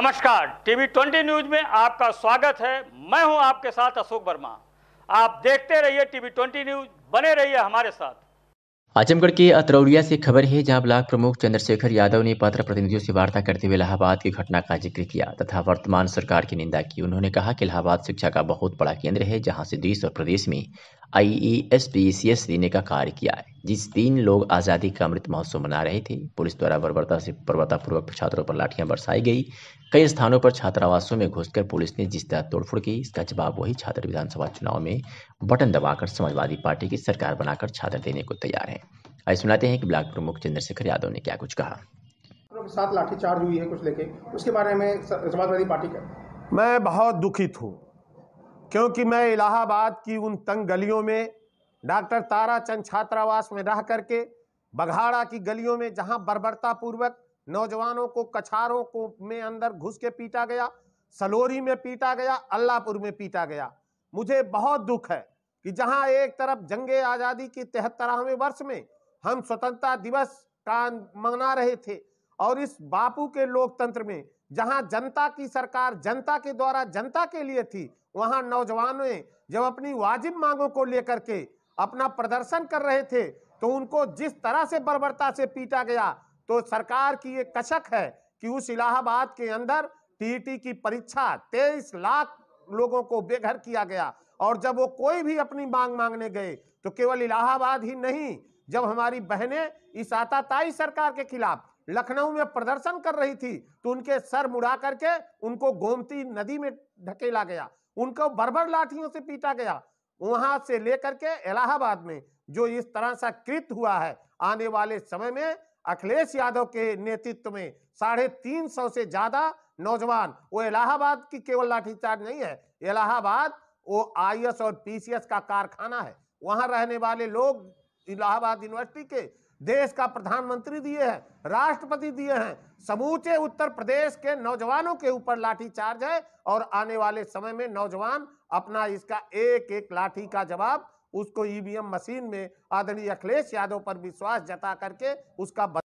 नमस्कार TV twenty news में आपका स्वागत है मैं हूं आपके साथ अशोक वर्मा आप देखते रहिए टीवी ट्वेंटी न्यूज बने रहिए हमारे साथ आजमगढ़ के अतरौलिया से खबर है जहां ब्लॉक प्रमुख चंद्रशेखर यादव ने पत्र प्रतिनिधियों से वार्ता करते हुए इलाहाबाद की घटना का जिक्र किया तथा वर्तमान सरकार की निंदा की उन्होंने कहा कि इलाहाबाद शिक्षा का बहुत बड़ा केंद्र है जहां से देश और प्रदेश में आईईएस पीसीएस e e देने का कार्य किया है जिस दिन लोग आज़ादी का अमृत महोत्सव मना रहे थे पुलिस द्वारा बर्बरता से पूर्वक छात्रों पर लाठियां बरसाई गई कई स्थानों पर छात्रावासों में घुसकर पुलिस ने जिस तरह तोड़फोड़ की इसका जवाब वही छात्र विधानसभा चुनाव में बटन दबाकर समाजवादी पार्टी की सरकार बनाकर छात्र देने को तैयार है आई सुनाते हैं कि ब्लॉक प्रमुख चंद्रशेखर यादव ने क्या कुछ कहा साथ चार्ज हुई है कुछ लेके उसके बारे में समाजवादी पार्टी का मैं बहुत दुखित हूँ क्योंकि मैं इलाहाबाद की उन तंग गलियों में डॉक्टर ताराचंद छात्रावास में रह करके बघाड़ा की गलियों में जहां बर्बरता पूर्वक नौजवानों को कछारों को में अंदर घुस के पीटा गया सलोरी में पीटा गया अल्लाहपुर में पीटा गया मुझे बहुत दुख है कि जहां एक तरफ जंगे आज़ादी के तिहत्तरवें वर्ष में हम स्वतंत्रता दिवस का मना रहे थे और इस बापू के लोकतंत्र में जहां जनता की सरकार जनता के द्वारा जनता के लिए थी वहां नौजवानों जब अपनी वाजिब मांगों को लेकर के अपना प्रदर्शन कर रहे थे तो उनको जिस तरह से बर्बरता से पीटा गया तो सरकार की ये कशक है कि उस इलाहाबाद के अंदर टीटी की परीक्षा तेईस लाख लोगों को बेघर किया गया और जब वो कोई भी अपनी मांग मांगने गए तो केवल इलाहाबाद ही नहीं जब हमारी बहनें इस आताताई सरकार के खिलाफ लखनऊ में प्रदर्शन कर रही थी तो उनके सर मुड़ा करके उनको गोमती नदी में ढकेला गया उनको बर्बर लाठियों से पीटा गया वहां से लेकर के इलाहाबाद में जो इस तरह सा कृत हुआ है आने वाले समय में अखिलेश यादव के नेतृत्व में साढ़े तीन सौ से ज्यादा नौजवान वो इलाहाबाद की केवल लाठीचार्ज नहीं है इलाहाबाद वो आईएएस और पीसीएस का कारखाना है वहां रहने वाले लोग इलाहाबाद यूनिवर्सिटी के देश का प्रधानमंत्री दिए हैं राष्ट्रपति दिए हैं समूचे उत्तर प्रदेश के नौजवानों के ऊपर लाठी चार्ज है और आने वाले समय में नौजवान अपना इसका एक एक लाठी का जवाब उसको ईवीएम मशीन में आदरणीय अखिलेश यादव पर विश्वास जता करके उसका